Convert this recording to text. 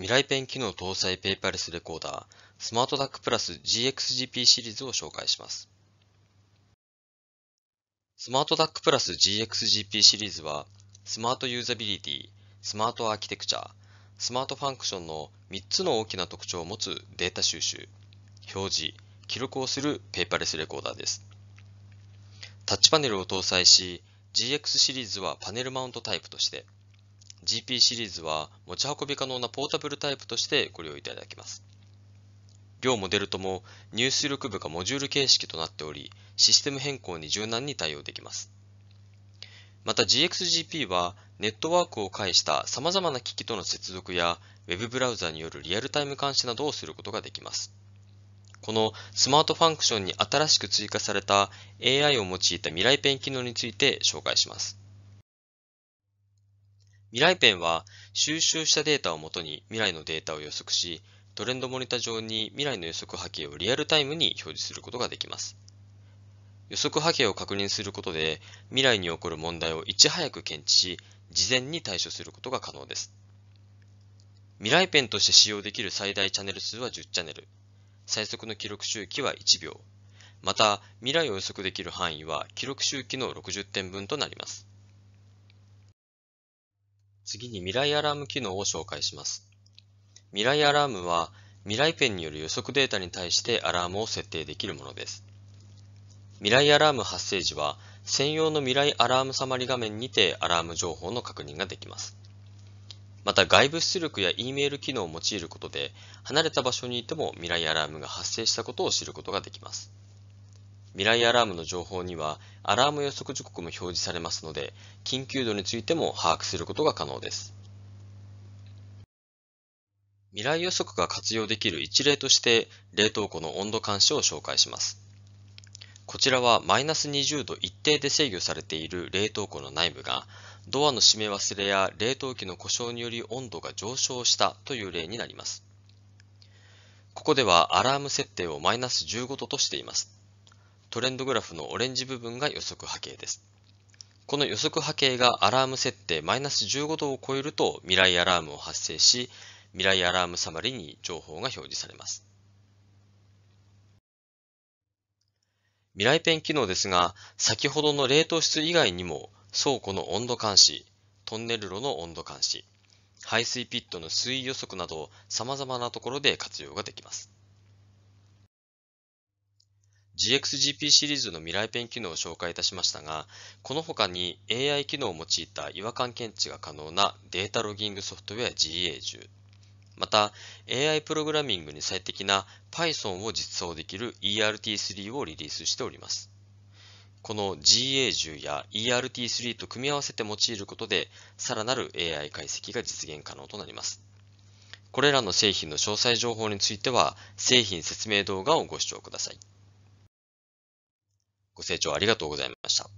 未来ペン機能搭載ペーパーレスレコーダー、スマートダックプラス GXGP シリーズを紹介します。スマートダックプラス GXGP シリーズは、スマートユーザビリティ、スマートアーキテクチャ、スマートファンクションの3つの大きな特徴を持つデータ収集、表示、記録をするペーパーレスレコーダーです。タッチパネルを搭載し、GX シリーズはパネルマウントタイプとして、GP シリーズは持ち運び可能なポータブルタイプとしてご利用いただけます。両モデルとも入出力部がモジュール形式となっており、システム変更に柔軟に対応できます。また GXGP はネットワークを介した様々な機器との接続や Web ブラウザによるリアルタイム監視などをすることができます。このスマートファンクションに新しく追加された AI を用いた未来ペン機能について紹介します。未来ペンは収集したデータをもとに未来のデータを予測し、トレンドモニタ上に未来の予測波形をリアルタイムに表示することができます。予測波形を確認することで、未来に起こる問題をいち早く検知し、事前に対処することが可能です。未来ペンとして使用できる最大チャンネル数は10チャンネル。最速の記録周期は1秒。また、未来を予測できる範囲は記録周期の60点分となります。次に未来アラーム機能を紹介します。未来アラームは未来ペンによる予測データに対してアラームを設定できるものです。未来アラーム発生時は専用の未来アラームサマリ画面にてアラーム情報の確認ができます。また外部出力や E メール機能を用いることで離れた場所にいても未来アラームが発生したことを知ることができます。未来アラームの情報には、アラーム予測時刻も表示されますので、緊急度についても把握することが可能です。未来予測が活用できる一例として、冷凍庫の温度監視を紹介します。こちらはマイナス20度一定で制御されている冷凍庫の内部が、ドアの閉め忘れや冷凍機の故障により温度が上昇したという例になります。ここではアラーム設定をマイナス15度としています。トレンドグラフのオレンジ部分が予測波形です。この予測波形がアラーム設定マイナス15度を超えると未来アラームを発生し、未来アラームサマリに情報が表示されます。未来ペン機能ですが、先ほどの冷凍室以外にも倉庫の温度監視、トンネル炉の温度監視、排水ピットの水位予測など様々なところで活用ができます。GXGP シリーズの未来ペン機能を紹介いたしましたが、この他に AI 機能を用いた違和感検知が可能なデータロギングソフトウェア GA10、また AI プログラミングに最適な Python を実装できる ERT3 をリリースしております。この GA10 や ERT3 と組み合わせて用いることで、さらなる AI 解析が実現可能となります。これらの製品の詳細情報については、製品説明動画をご視聴ください。ご清聴ありがとうございました。